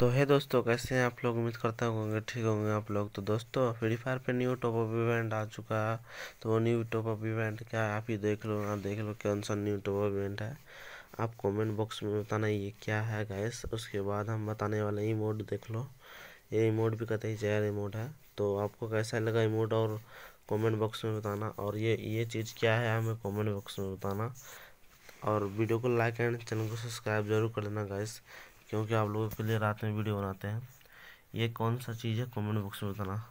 तो है दोस्तों कैसे हैं आप लोग उम्मीद करता होंगे ठीक होंगे आप लोग तो दोस्तों फ्री फायर पे न्यू टॉप ऑफ इवेंट आ चुका है तो वो न्यू टॉप ऑफ इवेंट क्या है आप ही देख लो आप देख लो कौन सा न्यू टॉप ऑफ इवेंट है आप कमेंट बॉक्स में बताना ये क्या है गैस उसके बाद हम बताने वाले मोड देख लो ये मोड भी कहते हैं चेयर इमोट है तो आपको कैसा लगा मोड और कॉमेंट बॉक्स में बताना और ये ये चीज़ क्या है हमें कॉमेंट बॉक्स में बताना और वीडियो को लाइक एंड चैनल को सब्सक्राइब जरूर कर देना गैस क्योंकि आप लोगों के लिए रात में वीडियो बनाते हैं ये कौन सा चीज़ है कमेंट बॉक्स में बताना